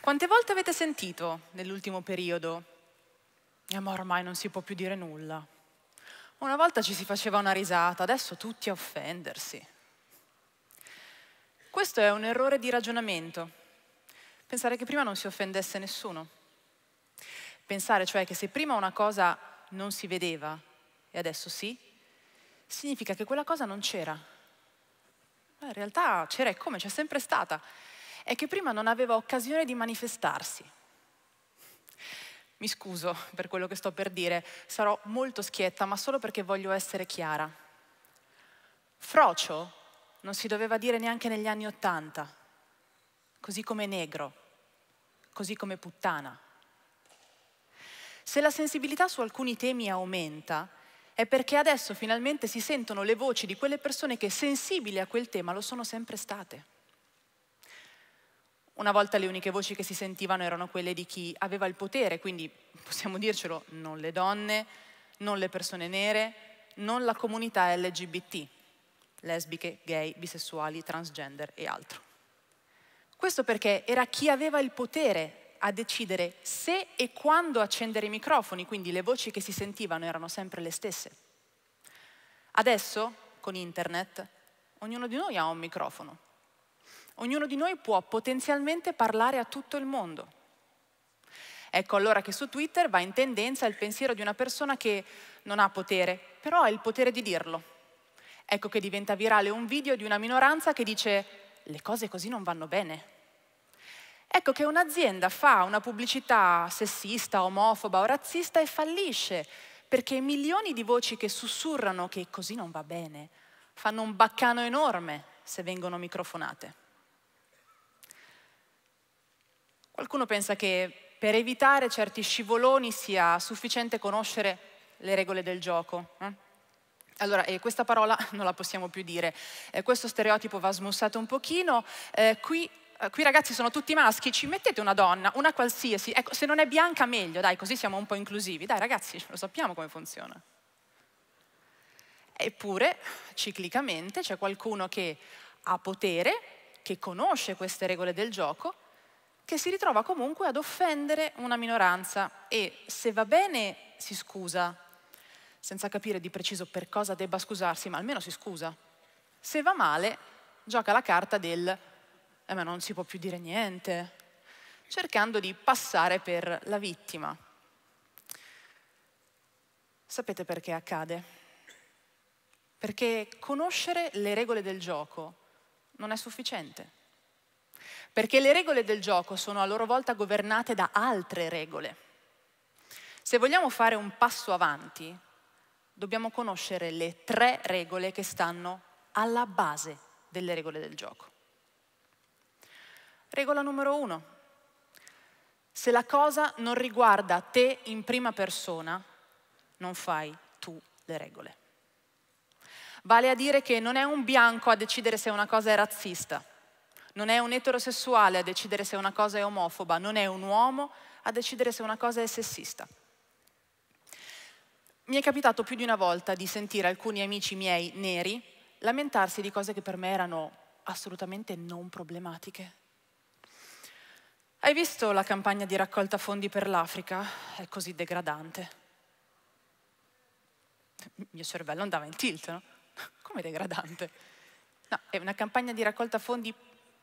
Quante volte avete sentito nell'ultimo periodo, eh, ma ormai non si può più dire nulla? Una volta ci si faceva una risata, adesso tutti a offendersi. Questo è un errore di ragionamento. Pensare che prima non si offendesse nessuno. Pensare cioè che se prima una cosa non si vedeva e adesso sì, significa che quella cosa non c'era. Ma in realtà c'era e come, c'è sempre stata. È che prima non aveva occasione di manifestarsi. Mi scuso per quello che sto per dire, sarò molto schietta, ma solo perché voglio essere chiara. Frocio non si doveva dire neanche negli anni Ottanta, così come negro, così come puttana. Se la sensibilità su alcuni temi aumenta, è perché adesso finalmente si sentono le voci di quelle persone che sensibili a quel tema lo sono sempre state. Una volta le uniche voci che si sentivano erano quelle di chi aveva il potere, quindi possiamo dircelo, non le donne, non le persone nere, non la comunità LGBT, lesbiche, gay, bisessuali, transgender e altro. Questo perché era chi aveva il potere a decidere se e quando accendere i microfoni, quindi le voci che si sentivano erano sempre le stesse. Adesso, con internet, ognuno di noi ha un microfono. Ognuno di noi può potenzialmente parlare a tutto il mondo. Ecco allora che su Twitter va in tendenza il pensiero di una persona che non ha potere, però ha il potere di dirlo. Ecco che diventa virale un video di una minoranza che dice le cose così non vanno bene, Ecco che un'azienda fa una pubblicità sessista, omofoba o razzista e fallisce, perché milioni di voci che sussurrano che così non va bene fanno un baccano enorme se vengono microfonate. Qualcuno pensa che per evitare certi scivoloni sia sufficiente conoscere le regole del gioco. Eh? Allora, eh, questa parola non la possiamo più dire, eh, questo stereotipo va smussato un pochino, eh, qui eh, qui ragazzi sono tutti maschi, ci mettete una donna, una qualsiasi, ecco, se non è bianca meglio, dai, così siamo un po' inclusivi. Dai ragazzi, lo sappiamo come funziona. Eppure, ciclicamente, c'è qualcuno che ha potere, che conosce queste regole del gioco, che si ritrova comunque ad offendere una minoranza e se va bene si scusa, senza capire di preciso per cosa debba scusarsi, ma almeno si scusa. Se va male, gioca la carta del eh ma non si può più dire niente, cercando di passare per la vittima. Sapete perché accade? Perché conoscere le regole del gioco non è sufficiente. Perché le regole del gioco sono a loro volta governate da altre regole. Se vogliamo fare un passo avanti, dobbiamo conoscere le tre regole che stanno alla base delle regole del gioco. Regola numero uno. Se la cosa non riguarda te in prima persona, non fai tu le regole. Vale a dire che non è un bianco a decidere se una cosa è razzista, non è un eterosessuale a decidere se una cosa è omofoba, non è un uomo a decidere se una cosa è sessista. Mi è capitato più di una volta di sentire alcuni amici miei neri lamentarsi di cose che per me erano assolutamente non problematiche. Hai visto la campagna di raccolta fondi per l'Africa? È così degradante. Il mio cervello andava in tilt, no? Come degradante? No, è una campagna di raccolta fondi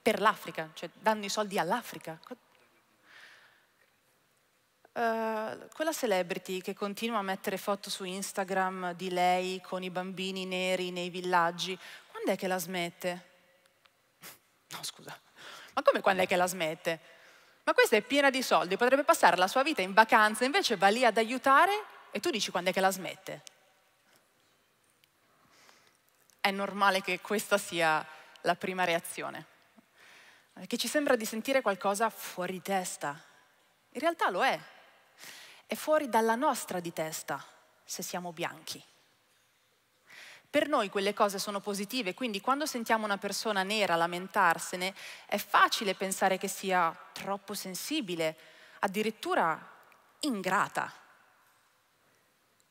per l'Africa, cioè danno i soldi all'Africa. Uh, quella celebrity che continua a mettere foto su Instagram di lei con i bambini neri nei villaggi, quando è che la smette? No, scusa. Ma come quando è che la smette? Ma questa è piena di soldi, potrebbe passare la sua vita in vacanza, invece va lì ad aiutare e tu dici quando è che la smette. È normale che questa sia la prima reazione, che ci sembra di sentire qualcosa fuori testa. In realtà lo è, è fuori dalla nostra di testa se siamo bianchi. Per noi quelle cose sono positive, quindi quando sentiamo una persona nera lamentarsene è facile pensare che sia troppo sensibile, addirittura ingrata.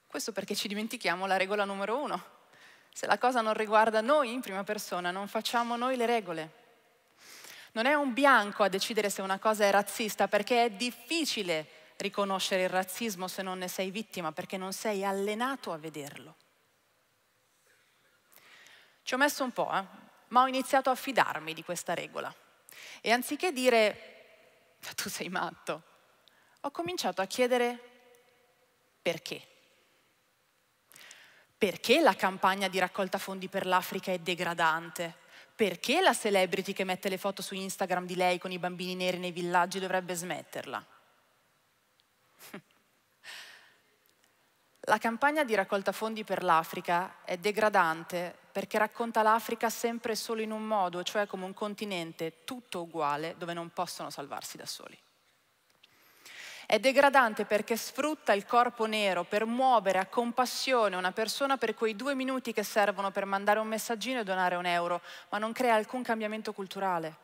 Questo perché ci dimentichiamo la regola numero uno. Se la cosa non riguarda noi in prima persona, non facciamo noi le regole. Non è un bianco a decidere se una cosa è razzista perché è difficile riconoscere il razzismo se non ne sei vittima, perché non sei allenato a vederlo. Ci ho messo un po', eh? ma ho iniziato a fidarmi di questa regola. E anziché dire, ma tu sei matto, ho cominciato a chiedere perché. Perché la campagna di raccolta fondi per l'Africa è degradante? Perché la celebrity che mette le foto su Instagram di lei con i bambini neri nei villaggi dovrebbe smetterla? La campagna di raccolta fondi per l'Africa è degradante perché racconta l'Africa sempre e solo in un modo, cioè come un continente tutto uguale dove non possono salvarsi da soli. È degradante perché sfrutta il corpo nero per muovere a compassione una persona per quei due minuti che servono per mandare un messaggino e donare un euro, ma non crea alcun cambiamento culturale.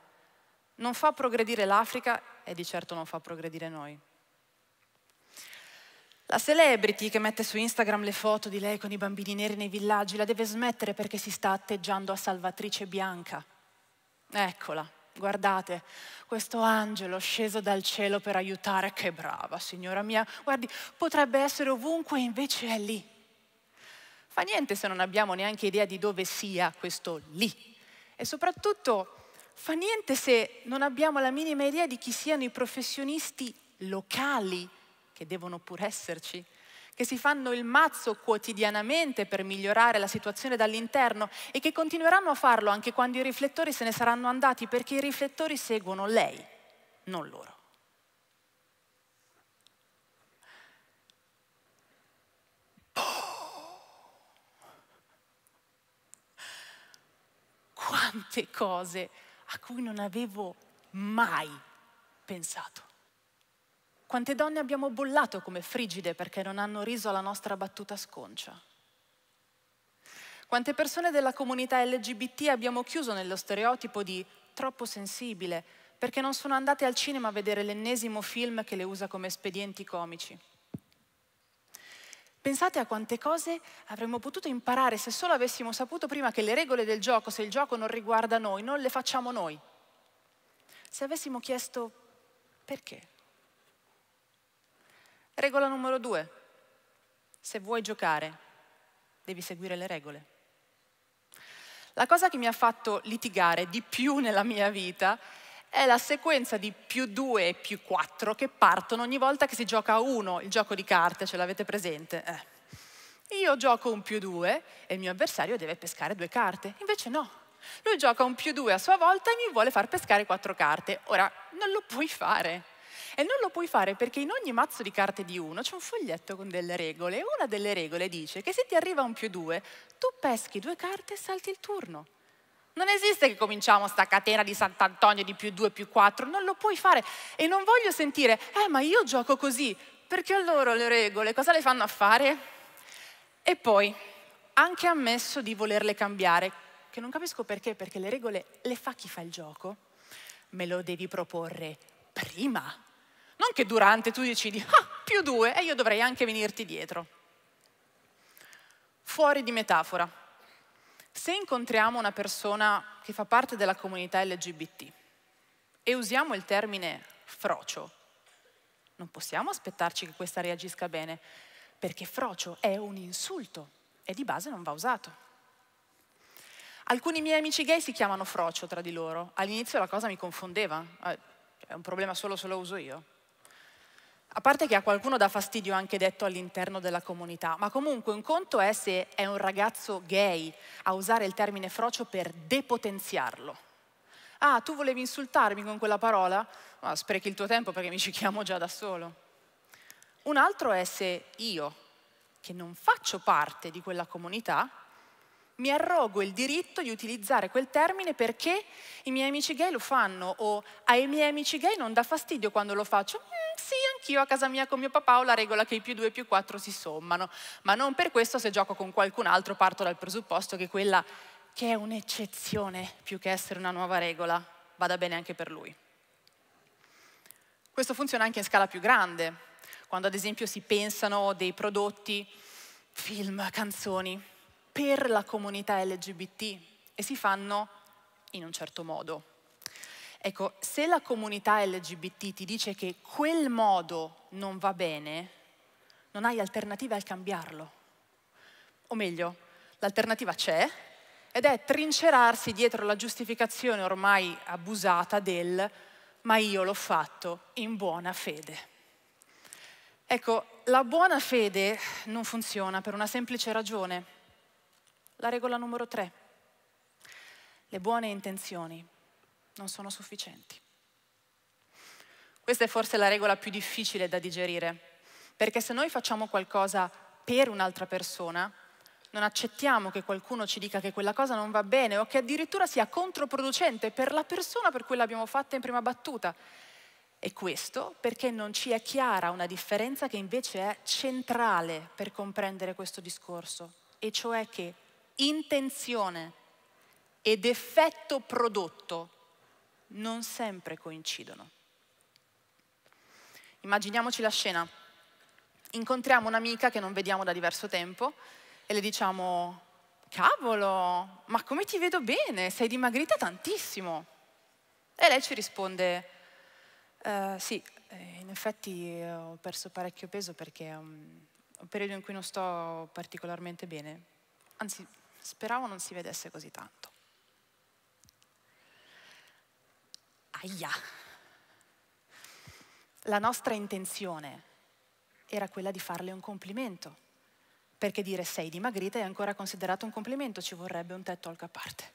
Non fa progredire l'Africa e di certo non fa progredire noi. La celebrity che mette su Instagram le foto di lei con i bambini neri nei villaggi la deve smettere perché si sta atteggiando a salvatrice bianca. Eccola, guardate, questo angelo sceso dal cielo per aiutare, che brava signora mia, guardi, potrebbe essere ovunque e invece è lì. Fa niente se non abbiamo neanche idea di dove sia questo lì. E soprattutto fa niente se non abbiamo la minima idea di chi siano i professionisti locali che devono pur esserci, che si fanno il mazzo quotidianamente per migliorare la situazione dall'interno e che continueranno a farlo anche quando i riflettori se ne saranno andati perché i riflettori seguono lei, non loro. Oh! Quante cose a cui non avevo mai pensato. Quante donne abbiamo bollato come frigide perché non hanno riso alla nostra battuta sconcia? Quante persone della comunità LGBT abbiamo chiuso nello stereotipo di troppo sensibile perché non sono andate al cinema a vedere l'ennesimo film che le usa come espedienti comici? Pensate a quante cose avremmo potuto imparare se solo avessimo saputo prima che le regole del gioco, se il gioco non riguarda noi, non le facciamo noi. Se avessimo chiesto perché. Regola numero due. Se vuoi giocare, devi seguire le regole. La cosa che mi ha fatto litigare di più nella mia vita è la sequenza di più 2 e più 4 che partono ogni volta che si gioca a 1, il gioco di carte, ce l'avete presente? Eh. Io gioco un più 2 e il mio avversario deve pescare due carte, invece no. Lui gioca un più 2 a sua volta e mi vuole far pescare quattro carte. Ora, non lo puoi fare. E non lo puoi fare perché in ogni mazzo di carte di uno c'è un foglietto con delle regole e una delle regole dice che se ti arriva un più due, tu peschi due carte e salti il turno. Non esiste che cominciamo sta catena di Sant'Antonio di più due più quattro, non lo puoi fare. E non voglio sentire, eh ma io gioco così, perché allora le regole cosa le fanno a fare? E poi, anche ammesso di volerle cambiare, che non capisco perché, perché le regole le fa chi fa il gioco, me lo devi proporre prima non che durante tu decidi, ah, più due, e io dovrei anche venirti dietro. Fuori di metafora. Se incontriamo una persona che fa parte della comunità LGBT e usiamo il termine frocio, non possiamo aspettarci che questa reagisca bene, perché frocio è un insulto e di base non va usato. Alcuni miei amici gay si chiamano frocio tra di loro. All'inizio la cosa mi confondeva. Eh, è un problema solo se lo uso io. A parte che a qualcuno dà fastidio anche detto all'interno della comunità, ma comunque un conto è se è un ragazzo gay a usare il termine frocio per depotenziarlo. Ah, tu volevi insultarmi con quella parola? Ma sprechi il tuo tempo perché mi ci chiamo già da solo. Un altro è se io, che non faccio parte di quella comunità, mi arrogo il diritto di utilizzare quel termine perché i miei amici gay lo fanno o ai miei amici gay non dà fastidio quando lo faccio. Mm, sì, anch'io a casa mia con mio papà ho la regola che i più due e più quattro si sommano, ma non per questo se gioco con qualcun altro parto dal presupposto che quella che è un'eccezione più che essere una nuova regola vada bene anche per lui. Questo funziona anche in scala più grande, quando ad esempio si pensano dei prodotti, film, canzoni, per la comunità LGBT e si fanno in un certo modo. Ecco, se la comunità LGBT ti dice che quel modo non va bene, non hai alternativa al cambiarlo. O meglio, l'alternativa c'è ed è trincerarsi dietro la giustificazione ormai abusata del ma io l'ho fatto in buona fede. Ecco, la buona fede non funziona per una semplice ragione la regola numero tre. Le buone intenzioni non sono sufficienti. Questa è forse la regola più difficile da digerire, perché se noi facciamo qualcosa per un'altra persona, non accettiamo che qualcuno ci dica che quella cosa non va bene o che addirittura sia controproducente per la persona per cui l'abbiamo fatta in prima battuta. E questo perché non ci è chiara una differenza che invece è centrale per comprendere questo discorso, e cioè che intenzione ed effetto prodotto non sempre coincidono. Immaginiamoci la scena. Incontriamo un'amica che non vediamo da diverso tempo e le diciamo, cavolo, ma come ti vedo bene, sei dimagrita tantissimo. E lei ci risponde, eh, sì, eh, in effetti eh, ho perso parecchio peso perché è un periodo in cui non sto particolarmente bene, anzi Speravo non si vedesse così tanto. Aia! La nostra intenzione era quella di farle un complimento, perché dire sei dimagrita è ancora considerato un complimento, ci vorrebbe un tetto al caparte.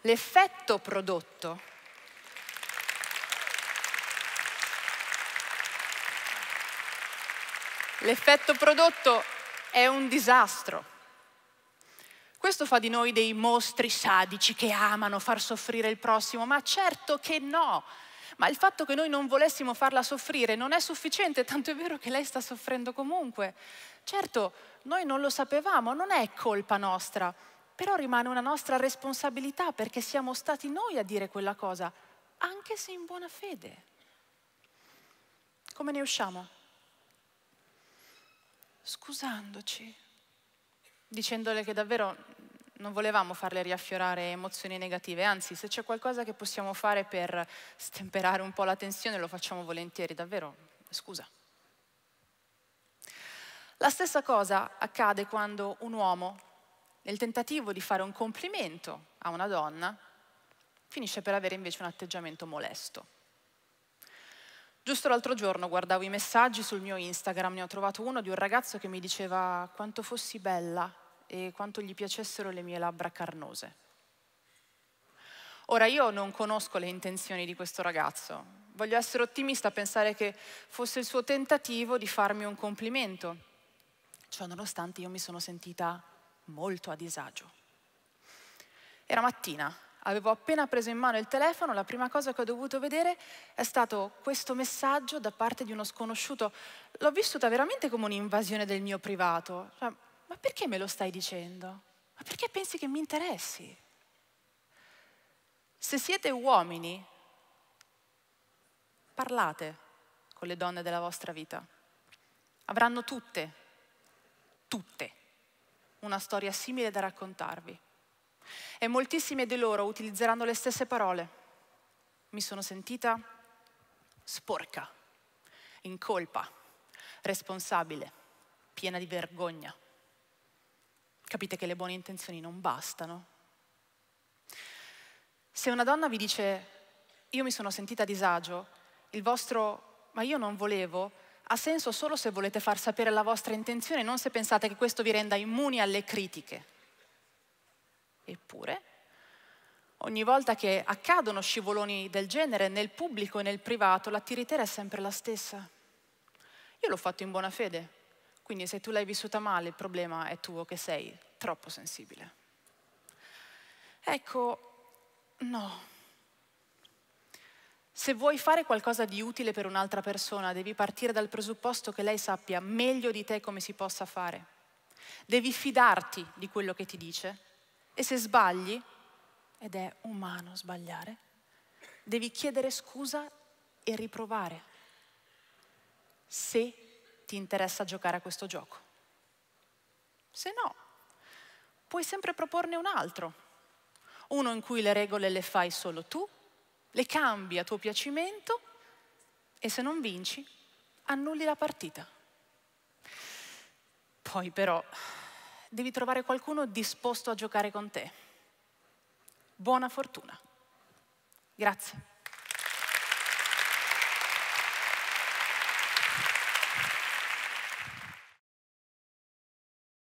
L'effetto prodotto L'effetto prodotto è un disastro. Questo fa di noi dei mostri sadici che amano far soffrire il prossimo, ma certo che no. Ma il fatto che noi non volessimo farla soffrire non è sufficiente, tanto è vero che lei sta soffrendo comunque. Certo, noi non lo sapevamo, non è colpa nostra, però rimane una nostra responsabilità perché siamo stati noi a dire quella cosa, anche se in buona fede. Come ne usciamo? Scusandoci, dicendole che davvero non volevamo farle riaffiorare emozioni negative, anzi se c'è qualcosa che possiamo fare per stemperare un po' la tensione lo facciamo volentieri, davvero, scusa. La stessa cosa accade quando un uomo, nel tentativo di fare un complimento a una donna, finisce per avere invece un atteggiamento molesto. Giusto l'altro giorno guardavo i messaggi sul mio Instagram, ne ho trovato uno di un ragazzo che mi diceva quanto fossi bella e quanto gli piacessero le mie labbra carnose. Ora io non conosco le intenzioni di questo ragazzo, voglio essere ottimista, pensare che fosse il suo tentativo di farmi un complimento. Ciò nonostante io mi sono sentita molto a disagio. Era mattina, avevo appena preso in mano il telefono, la prima cosa che ho dovuto vedere è stato questo messaggio da parte di uno sconosciuto. L'ho vissuta veramente come un'invasione del mio privato. Cioè, ma perché me lo stai dicendo? Ma perché pensi che mi interessi? Se siete uomini, parlate con le donne della vostra vita. Avranno tutte, tutte, una storia simile da raccontarvi. E moltissime di loro utilizzeranno le stesse parole. Mi sono sentita sporca, in colpa, responsabile, piena di vergogna capite che le buone intenzioni non bastano. Se una donna vi dice io mi sono sentita a disagio, il vostro ma io non volevo ha senso solo se volete far sapere la vostra intenzione, non se pensate che questo vi renda immuni alle critiche. Eppure, ogni volta che accadono scivoloni del genere nel pubblico e nel privato, la tiritera è sempre la stessa. Io l'ho fatto in buona fede, quindi se tu l'hai vissuta male, il problema è tuo che sei troppo sensibile. Ecco, no. Se vuoi fare qualcosa di utile per un'altra persona, devi partire dal presupposto che lei sappia meglio di te come si possa fare. Devi fidarti di quello che ti dice e se sbagli, ed è umano sbagliare, devi chiedere scusa e riprovare. Se ti interessa giocare a questo gioco. Se no, puoi sempre proporne un altro, uno in cui le regole le fai solo tu, le cambi a tuo piacimento e se non vinci, annulli la partita. Poi però devi trovare qualcuno disposto a giocare con te. Buona fortuna. Grazie.